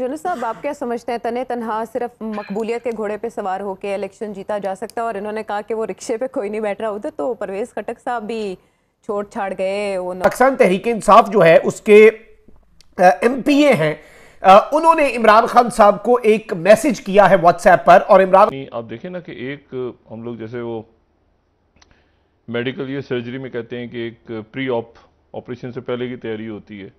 जोनू साहब आप क्या समझते हैं तने तनहा सिर्फ मकबूलियत के घोड़े पे सवार होकर इलेक्शन जीता जा सकता है और इन्होंने कहा कि वो रिक्शे पे कोई नहीं बैठ रहा उधर तो परवेज खटक साहब भी छोड़ छाड़ गए पाकिस्तान तहरीक इंसाफ जो है उसके एम पी ए हैं उन्होंने इमरान खान साहब को एक मैसेज किया है व्हाट्सएप पर और इमरान आप देखें ना कि एक हम लोग जैसे वो मेडिकल या सर्जरी में कहते हैं कि एक प्री ऑप ऑपरेशन से पहले की तैयारी होती है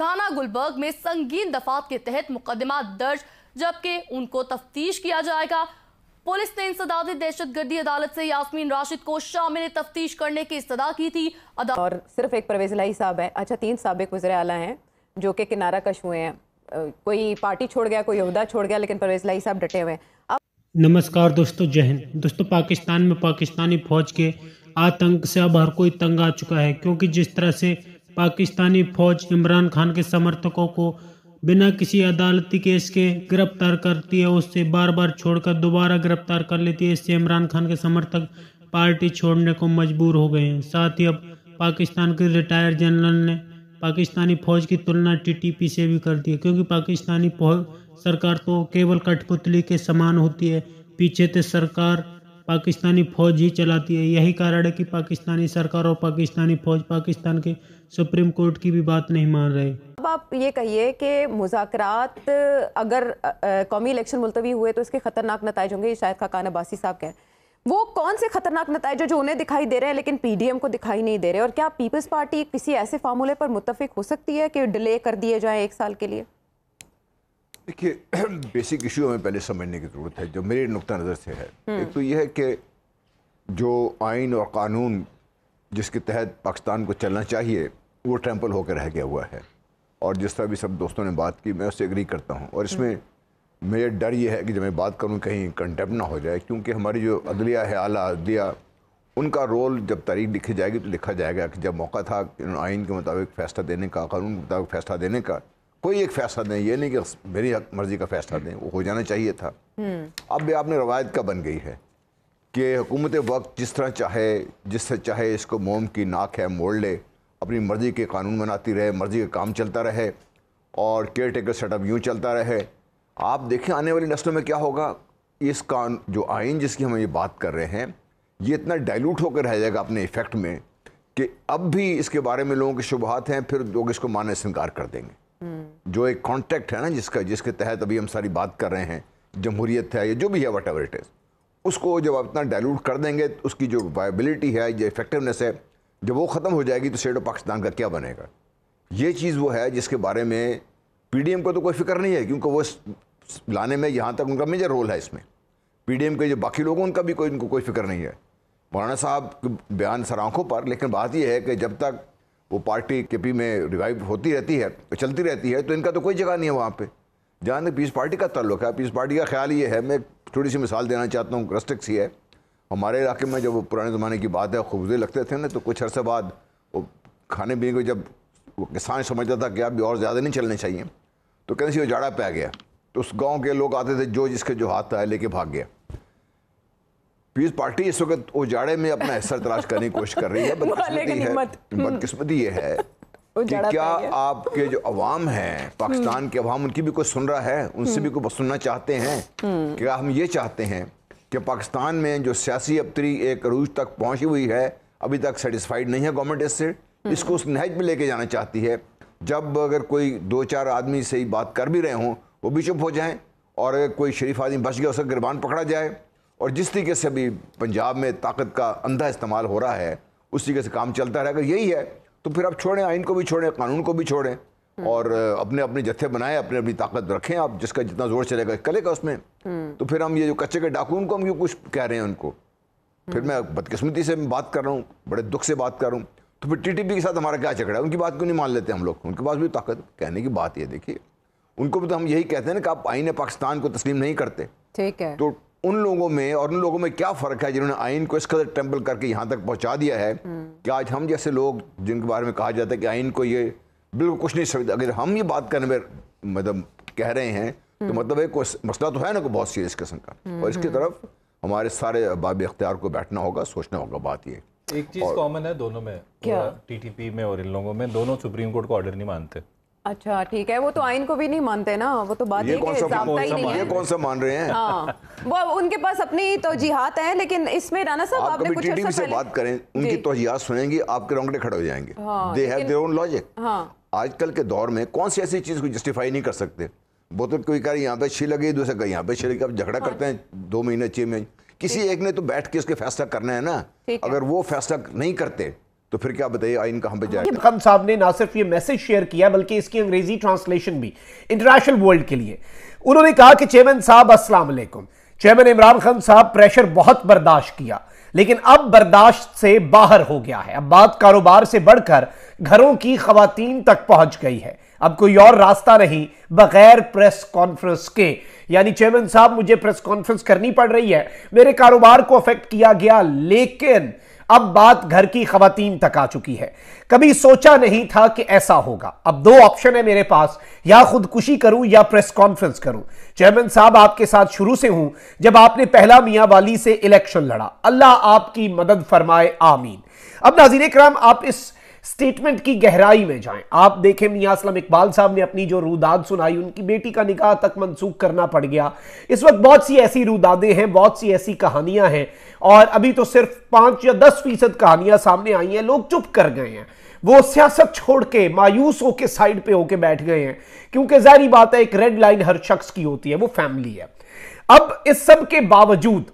थाना गुलबर्ग में संगीन दफात के तहत मुकदमा दर्ज जबकि उनको तफ्तीश किया जाएगा पुलिस ने इंसदादी दहशतगर्दी अदालत से यासमीन राशिद को शामिल तफ्तीश करने की सदा की थी और सिर्फ एक परवेज लाई साहब है अच्छा तीन सबक वजर आला हैं जो कि किनारा कश हुए हैं कोई पार्टी छोड़ गया कोई अहदा छोड़ गया लेकिन परवेज लाई साहब डटे हुए हैं अब नमस्कार दोस्तों जय हिंद दोस्तों पाकिस्तान में पाकिस्तानी फौज के आतंक से अब हर कोई तंग आ चुका है क्योंकि जिस तरह से पाकिस्तानी फौज इमरान खान के समर्थकों को बिना किसी अदालती केस के गिरफ्तार करती है उससे बार बार छोड़कर दोबारा गिरफ्तार कर लेती है इससे इमरान खान के समर्थक पार्टी छोड़ने को मजबूर हो गए हैं साथ ही अब पाकिस्तान के रिटायर जनरल ने पाकिस्तानी फौज की तुलना टीटीपी से भी कर दी है क्योंकि पाकिस्तानी फौज सरकार तो केवल कठपुतली के समान होती है पीछे से तो सरकार पाकिस्तानी फौज ही चलाती है यही कारण है कि पाकिस्तानी सरकार और पाकिस्तानी फौज पाकिस्तान के सुप्रीम कोर्ट की भी बात नहीं मान रहे अब आप ये कहिए कि मुजात अगर कौमी इलेक्शन मुलतवी हुए तो इसके खतरनाक नतज होंगे शायद खाकान अब्बासी साहब कहें वो कौन से खतरनाक नतज जो उन्हें दिखाई दे रहे हैं लेकिन पीडीएम को दिखाई नहीं दे रहे और क्या पीपल्स पार्टी किसी ऐसे फार्मूले पर मुतफिक हो सकती है कि डिले कर दिए जाए एक साल के लिए देखिए बेसिक इशू हमें पहले समझने की ज़रूरत है जो मेरे नुक़ नज़र से है हम्म। एक तो यह है कि जो आइन और कानून जिसके तहत पाकिस्तान को चलना चाहिए वो ट्रैम्पल होकर रह गया हुआ है और जिस तरह भी सब दोस्तों ने बात की मैं उससे एग्री करता हूँ और इसमें हम्म। मेरा डर ये है कि जब मैं बात करूँ कहीं कंटेप्ट ना हो जाए क्योंकि हमारी जो अदलिया है आला अदलिया उनका रोल जब तारीख लिखी जाएगी तो लिखा जाएगा कि जब मौका था आइन के मुताबिक फ़ैसला देने का कानून के मुताबिक फ़ैसला देने का कोई एक फैसला दें ये नहीं कि मेरी मर्जी का फैसला दें वो हो जाना चाहिए था हम्म। अब भी आपने रवायत का बन गई है कि हुकूमत वक्त जिस तरह चाहे जिससे चाहे इसको मोम की नाक है मोड़ ले अपनी मर्ज़ी के कानून बनाती रहे मर्ज़ी का काम चलता रहे और केयर टेकर सेटअप यूँ चलता रहे आप देखें आने वाली नस्लों में क्या होगा इस कान जो आइन जिसकी हम ये बात कर रहे हैं ये इतना डाइल्यूट होकर रह जाएगा अपने इफ़ेक्ट में कि अब भी इसके बारे में लोगों के शुबहत हैं फिर लोग इसको मानने से इनकार कर देंगे जो एक कॉन्टैक्ट है ना जिसका जिसके तहत अभी हम सारी बात कर रहे हैं जमहूरियत है या जो भी है वट एवर इट इज़ उसको जब आप इतना डायलूट कर देंगे तो उसकी जो वायबिलिटी है जो इफेक्टिवनेस है जब वो ख़त्म हो जाएगी तो स्टेट ऑफ पाकिस्तान का क्या बनेगा ये चीज़ वो है जिसके बारे में एम को तो कोई फिक्र नहीं है क्योंकि वो लाने में यहाँ तक उनका मेजर रोल है इसमें एम के जो बाकी लोग उनका भी कोई उनको कोई फिक्र नहीं है मौलाना साहब के बयान सर आँखों पर लेकिन बात यह है कि जब तक वो पार्टी के पी में रिवाइव होती रहती है चलती रहती है तो इनका तो कोई जगह नहीं है वहाँ पर जहाँ तक पीस पार्टी का तल्लक है पीस पार्टी का ख्याल ये है मैं थोड़ी सी मिसाल देना चाहता हूँ रस्टिक सी है हमारे इलाके में जब वो पुराने ज़माने की बात है खुबजे लगते थे ना तो कुछ अरसे बाद वो खाने पीने को जब वो किसान समझता था कि अभी और ज़्यादा नहीं चलने चाहिए तो कहीं से वो जाड़ा पै गया तो उस गाँव के लोग आते थे जो जिसके जो हाथ था लेके भाग गया पीस पार्टी इस वक्त उजाड़े में अपना हिस्सा तलाश करने की कोशिश कर रही है बदकिस्मती है बदकिस्मती ये है कि क्या आपके जो अवाम हैं पाकिस्तान के अवाम उनकी भी कुछ सुन रहा है उनसे भी कोई सुनना चाहते हैं क्या हम ये चाहते हैं कि पाकिस्तान में जो सियासी अबतरी एक अरूज तक पहुंची हुई है अभी तक सेटिस्फाइड नहीं है गवर्नमेंट इससे इसको उस नहज में लेके जाना चाहती है जब अगर कोई दो चार आदमी से ही बात कर भी रहे हों वो भी चुप हो जाएं और कोई शरीफ आदमी बच गया उसका गिरबान पकड़ा जाए और जिस तरीके से अभी पंजाब में ताकत का अंधा इस्तेमाल हो रहा है उस तरीके से काम चलता रहे अगर यही है तो फिर आप छोड़ें आइन को भी छोड़ें कानून को भी छोड़ें और अपने अपने जत्थे बनाए अपने अपनी ताकत रखें आप जिसका जितना जोर चलेगा कलेगा उसमें तो फिर हम ये जो कच्चे के डाकू उनको हम क्यों कुछ कह रहे हैं उनको फिर मैं बदकिस्मती से बात कर रहा हूँ बड़े दुख से बात कर रहा हूँ तो फिर टीटीपी के साथ हमारा क्या झगड़ा है उनकी बात क्यों नहीं मान लेते हम लोग उनके पास भी ताकत कहने की बात ये देखिए उनको भी तो हम यही कहते हैं ना कि आप आईने पाकिस्तान को तस्लीम नहीं करते ठीक है तो उन लोगों में और उन लोगों में क्या फ़र्क है जिन्होंने आइन को इस कदर टेम्पल करके यहाँ तक पहुँचा दिया है कि आज हम जैसे लोग जिनके बारे में कहा जाता है कि आइन को ये बिल्कुल कुछ नहीं समझता अगर हम ये बात करने में मतलब कह रहे हैं तो हम्म। मतलब एक मसला तो है ना को बहुत सीरियस किस्म का हम्म, और इसकी हम्म। तरफ हमारे सारे बाब इख्तियार को बैठना होगा सोचना होगा बात ये एक चीज़ कॉमन है दोनों में टीटीपी में और इन लोगों में दोनों सुप्रीम कोर्ट को ऑर्डर नहीं मानते अच्छा ठीक है वो तो आइन को भी नहीं मानते ना वो तो बात ये कौन सा ये कौन सा मान रहे हैं हाँ। वो उनके पास अपनी तो तोजीहात है लेकिन इसमें राना साहब आप आपने कुछ टीवी से बात करें उनकी तोजीहात सुनेंगे आपके रोंगटे खड़े हो जाएंगे they have their own logic आजकल के दौर में कौन सी ऐसी चीज को जस्टिफाई नहीं कर सकते वो तो कोई कह रही यहाँ पे छी लगे दूसरे कहीं यहाँ पे छी लगे अब झगड़ा हाँ। करते हैं दो महीने छह महीने किसी एक ने तो बैठ के उसके फैसला करना है ना अगर वो फैसला नहीं करते तो फिर क्या बताइए आइन कहां पे जाएगा खान साहब ने ना सिर्फ ये मैसेज शेयर किया बल्कि इसकी अंग्रेजी ट्रांसलेशन भी इंटरनेशनल वर्ल्ड के लिए उन्होंने कहा कि चेयरमैन साहब अस्सलाम वालेकुम चेयरमैन इमरान खान साहब प्रेशर बहुत बर्दाश्त किया लेकिन अब बर्दाश्त से बाहर हो गया है अब बात कारोबार से बढ़कर घरों की खातन तक पहुंच गई है अब कोई और रास्ता नहीं बगैर प्रेस कॉन्फ्रेंस के यानी चेयरमैन साहब मुझे प्रेस कॉन्फ्रेंस करनी पड़ रही है मेरे कारोबार को अफेक्ट किया गया लेकिन अब बात घर की खातन तक आ चुकी है कभी सोचा नहीं था कि ऐसा होगा अब दो ऑप्शन है मेरे पास या खुदकुशी करूं या प्रेस कॉन्फ्रेंस करूं चेयरमैन साहब आपके साथ शुरू से हूं जब आपने पहला मियाँ वाली से इलेक्शन लड़ा अल्लाह आपकी मदद फरमाए आमीन अब नाजीन कराम आप इस स्टेटमेंट की गहराई में जाएं आप देखें मियाँ असलम इकबाल साहब ने अपनी जो रूदाद सुनाई उनकी बेटी का निकाह तक मनसूख करना पड़ गया इस वक्त बहुत सी ऐसी रूदादें हैं बहुत सी ऐसी कहानियां हैं और अभी तो सिर्फ पांच या दस फीसद कहानियां सामने आई हैं लोग चुप कर गए हैं वो सियासत छोड़ के मायूस होके साइड पे होके बैठ गए हैं क्योंकि जहरी बात है एक रेड लाइन हर शख्स की होती है वो फैमिली है अब इस सब के बावजूद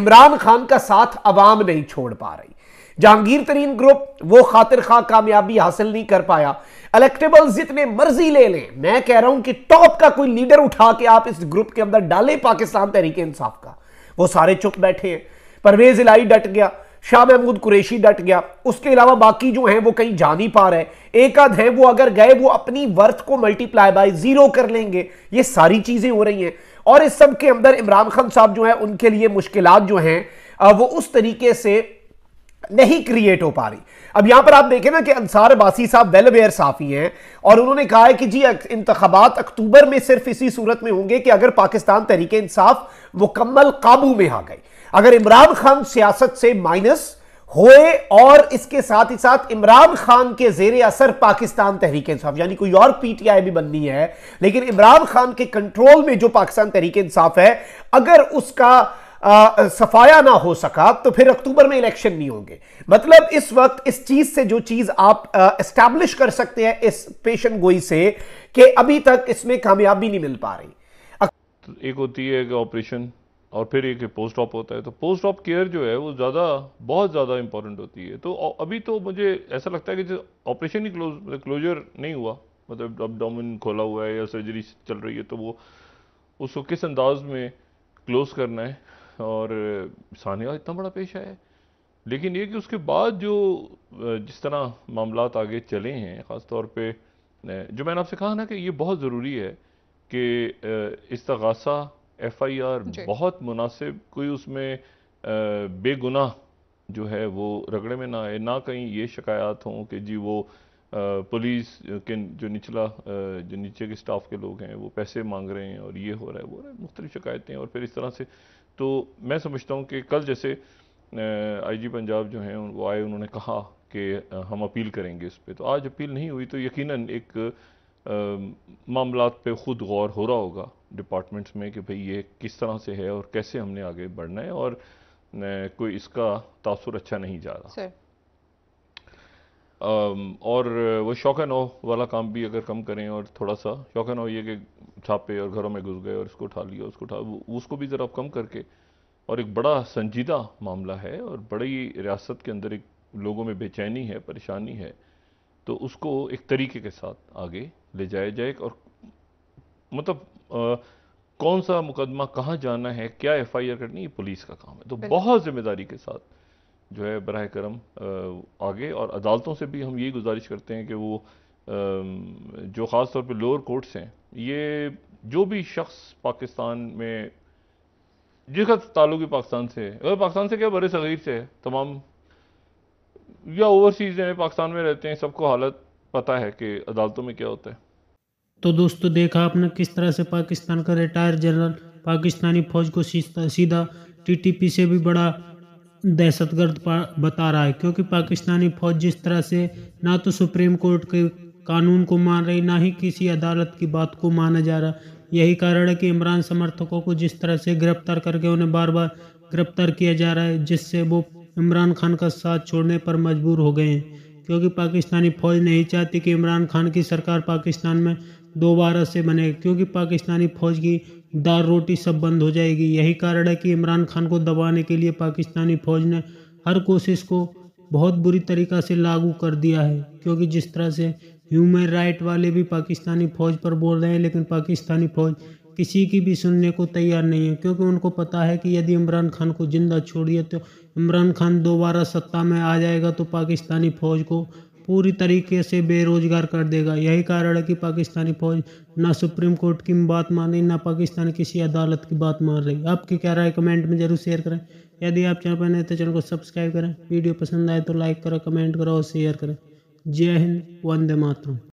इमरान खान का साथ अवाम नहीं छोड़ पा रही जहांगीर तरीन ग्रुप वो खातिर खा कामयाबी हासिल नहीं कर पाया इलेक्टेबल जितने मर्जी ले लें मैं कह रहा हूं कि टॉप का कोई लीडर उठा के आप इस ग्रुप के अंदर डालें पाकिस्तान तहरीक इंसाफ का वो सारे चुप बैठे हैं परवेज इलाई डट गया शाह महमूद कुरेशी डट गया उसके अलावा बाकी जो हैं वो कहीं जा नहीं पा रहे एक आध है वो अगर गए वो अपनी वर्थ को मल्टीप्लाई बाय जीरो कर लेंगे ये सारी चीज़ें हो रही हैं और इस सब के अंदर इमरान खान साहब जो है उनके लिए मुश्किल जो हैं वो उस तरीके से नहीं क्रिएट हो पा रही अब यहां पर आप देखें ना कि अंसार बासी साहब वेल वेलवेयर साफी हैं और उन्होंने कहा है कि जी इंतबात अक्टूबर में सिर्फ इसी सूरत में होंगे कि अगर पाकिस्तान तरीके इंसाफ मुकम्मल काबू में आ गई अगर इमरान खान सियासत से माइनस होए और इसके साथ ही साथ इमरान खान के जेर असर पाकिस्तान तहरीक इंसाफ यानी कोई और पीटीआई भी बननी है लेकिन इमरान खान के कंट्रोल में जो पाकिस्तान तहरीक इंसाफ है अगर उसका आ, सफाया ना हो सका तो फिर अक्टूबर में इलेक्शन नहीं होंगे मतलब इस वक्त इस चीज से जो चीज आप एस्टैब्लिश कर सकते हैं इस पेशन गोई से कि अभी तक इसमें कामयाबी नहीं मिल पा रही तो एक होती है कि ऑपरेशन और फिर एक पोस्ट ऑप होता है तो पोस्ट ऑप केयर जो है वो ज़्यादा बहुत ज़्यादा इंपॉर्टेंट होती है तो अभी तो मुझे ऐसा लगता है कि ऑपरेशन ही क्लोज मतलब क्लोजर नहीं हुआ मतलब अपडामिन खोला हुआ है या सर्जरी चल रही है तो वो उसको किस अंदाज में क्लोज करना है और सानिया इतना बड़ा पेशा है लेकिन ये कि उसके बाद जो जिस तरह मामला आगे चले हैं ख़ास तौर पर जो मैंने आपसे कहा ना कि ये बहुत ज़रूरी है कि तगासा एफ आई आर बहुत मुनासिब कोई उसमें बेगुनाह जो है वो रगड़े में ना आए ना कहीं ये शिकायत हों कि जी वो पुलिस के जो निचला जो नीचे के स्टाफ के लोग हैं वो पैसे मांग रहे हैं और ये हो रहा है वो मुख्तलिफ शिकायतें और फिर इस तरह से तो मैं समझता हूँ कि कल जैसे आईजी पंजाब जो हैं वो आए उन्होंने कहा कि हम अपील करेंगे इस पर तो आज अपील नहीं हुई तो यकीन एक मामला पे ख़ुद गौर हो रहा होगा डिपार्टमेंट्स में कि भाई ये किस तरह से है और कैसे हमने आगे बढ़ना है और कोई इसका तासुर अच्छा नहीं जा रहा और वो शौक नो वाला काम भी अगर कम करें और थोड़ा सा शौक नो ये कि छापे और घरों में घुस गए और इसको उठा लिया उसको उठा उसको भी ज़रा कम करके और एक बड़ा संजीदा मामला है और बड़ी रियासत के अंदर एक लोगों में बेचैनी है परेशानी है तो उसको एक तरीके के साथ आगे ले जाया जाए और मतलब आ, कौन सा मुकदमा कहाँ जाना है क्या एफआईआर करनी ये पुलिस का काम है तो बहुत जिम्मेदारी के साथ जो है बर करम आगे और अदालतों से भी हम यही गुजारिश करते हैं कि वो जो ख़ास तौर पर लोअर कोर्ट्स हैं ये जो भी शख्स पाकिस्तान में जिसका ताल्लुक पाकिस्तान से है अगर पाकिस्तान से क्या बड़े सग़ीर से है तमाम या ओवरसीज़ हैं पाकिस्तान में रहते हैं सबको हालत पता है कि अदालतों में क्या होता है तो दोस्तों देखा आपने किस तरह से पाकिस्तान का रिटायर जनरल पाकिस्तानी फ़ौज को सीधा टीटीपी से भी बड़ा दहशतगर्द बता रहा है क्योंकि पाकिस्तानी फौज जिस तरह से ना तो सुप्रीम कोर्ट के कानून को मान रही ना ही किसी अदालत की बात को माना जा रहा यही कारण है कि इमरान समर्थकों को जिस तरह से गिरफ्तार करके उन्हें बार बार गिरफ्तार किया जा रहा है जिससे वो इमरान खान का साथ छोड़ने पर मजबूर हो गए हैं क्योंकि पाकिस्तानी फौज नहीं चाहती कि इमरान खान की सरकार पाकिस्तान में दोबारा से बने क्योंकि पाकिस्तानी फौज की दार रोटी सब बंद हो जाएगी यही कारण है कि इमरान खान को दबाने के लिए पाकिस्तानी फौज ने हर कोशिश को बहुत बुरी तरीक़ा से लागू कर दिया है क्योंकि जिस तरह से ह्यूमन राइट वाले भी पाकिस्तानी फ़ौज पर बोल रहे हैं लेकिन पाकिस्तानी फ़ौज किसी की भी सुनने को तैयार नहीं है क्योंकि उनको पता है कि यदि इमरान खान को ज़िंदा छोड़िए तो इमरान खान दोबारा सत्ता में आ जाएगा तो पाकिस्तानी फ़ौज को पूरी तरीके से बेरोजगार कर देगा यही कारण है कि पाकिस्तानी फौज ना सुप्रीम कोर्ट की बात मान रही ना पाकिस्तान किसी अदालत की बात मान रही आपकी क्या राय कमेंट में जरूर शेयर करें यदि आप चैनल पर नए तो चैनल को सब्सक्राइब करें वीडियो पसंद आए तो लाइक करें कमेंट करो और शेयर करें जय हिंद वंदे मातरम